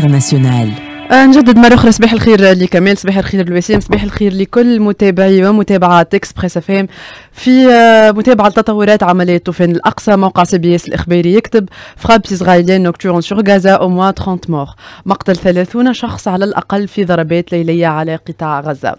international نجدد مرة أخرى صباح الخير لكمال صباح الخير لوسيم صباح الخير لكل متابعي ومتابعات اكسبريس اف في آه، متابعة لتطورات عملية طوفان الأقصى موقع سي بي اس الإخباري يكتب فخاب إسرائيليان نوكتورن سور غازا أو موا 30 مور مقتل 30 شخص على الأقل في ضربات ليلية على قطاع غزة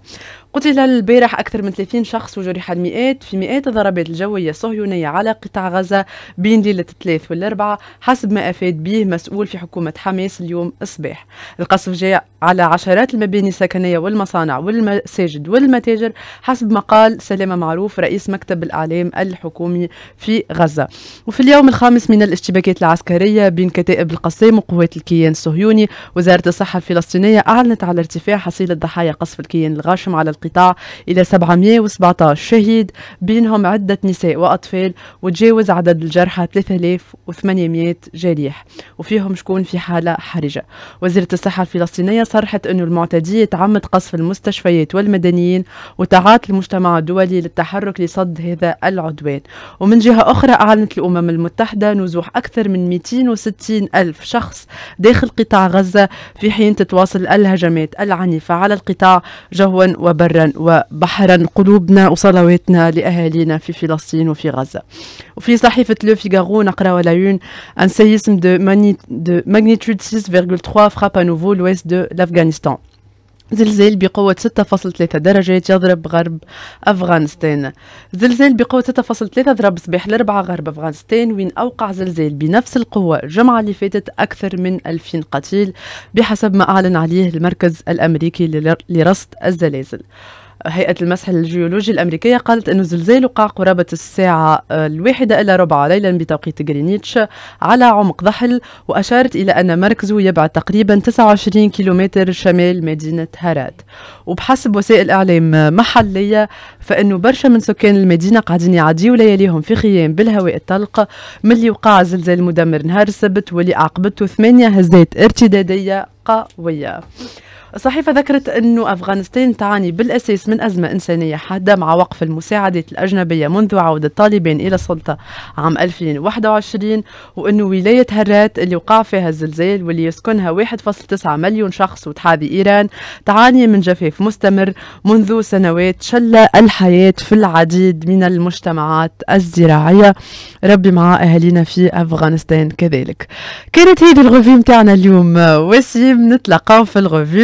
قتل البارح أكثر من 30 شخص وجرح المئات في مئات الضربات الجوية الصهيونية على قطاع غزة بين ليلة الثلاث والأربعة حسب ما أفاد به مسؤول في حكومة حماس اليوم الصباح القصف جاء على عشرات المباني السكنية والمصانع والمساجد والمتاجر حسب مقال سلامة معروف رئيس مكتب الإعلام الحكومي في غزة وفي اليوم الخامس من الاشتباكات العسكرية بين كتائب القسام وقوات الكيان الصهيوني وزارة الصحة الفلسطينية أعلنت على ارتفاع حصيلة ضحايا قصف الكيان الغاشم على القطاع إلى 717 شهيد بينهم عدة نساء وأطفال وتجاوز عدد الجرحى 3800 جريح وفيهم شكون في حالة حرجة وزاره الصحة الفلسطينية صرحت أن المعتدية تعمد قصف المستشفيات والمدنيين وتعاطى المجتمع الدولي للتحرك لصد هذا العدوان ومن جهة أخرى أعلنت الأمم المتحدة نزوح أكثر من 260 ألف شخص داخل قطاع غزة في حين تتواصل الهجمات العنيفة على القطاع جوا وبرا وبحرا قلوبنا وصلواتنا لأهالينا في فلسطين وفي غزة وفي صحيفة لو فيغارو نقرأ ولايون يون سيسم دو ماني... دو magnitude 6,3 frappe à nouveau l'ouest de لأفغانستان زلزال بقوة 6.3 درجات يضرب غرب أفغانستان زلزال بقوة 6.3 ضرب صباح الأربعاء غرب أفغانستان وين أوقع زلزال بنفس القوة الجمعة اللي فاتت أكثر من 2000 قتيل بحسب ما أعلن عليه المركز الأمريكي لرصد الزلازل هيئة المسح الجيولوجي الأمريكية قالت أن الزلزال وقع قرابة الساعة آه، الواحدة إلى ربع ليلا بتوقيت غرينيتش على عمق ضحل وأشارت إلى أن مركزه يبعد تقريبا 29 كيلومتر شمال مدينة هرات وبحسب وسائل إعلام محلية فإنه برشا من سكان المدينة قاعدين يعديوا لياليهم في خيام بالهواء الطلق ملي وقع زلزال مدمر نهار السبت واللي أعقبته ثمانية هزات ارتدادية قوية الصحيفة ذكرت أنه أفغانستان تعاني بالأساس من أزمة إنسانية حادة مع وقف المساعدات الأجنبية منذ عودة طالبان إلى السلطة عام 2021 وأنه ولاية هرات اللي وقع فيها الزلزال واللي يسكنها 1.9 مليون شخص وتحاذي إيران تعاني من جفاف مستمر منذ سنوات شل الحياة في العديد من المجتمعات الزراعية ربي مع أهالينا في أفغانستان كذلك كانت هذه الغوفي متاعنا اليوم وسيم نتلقاو في الغوفي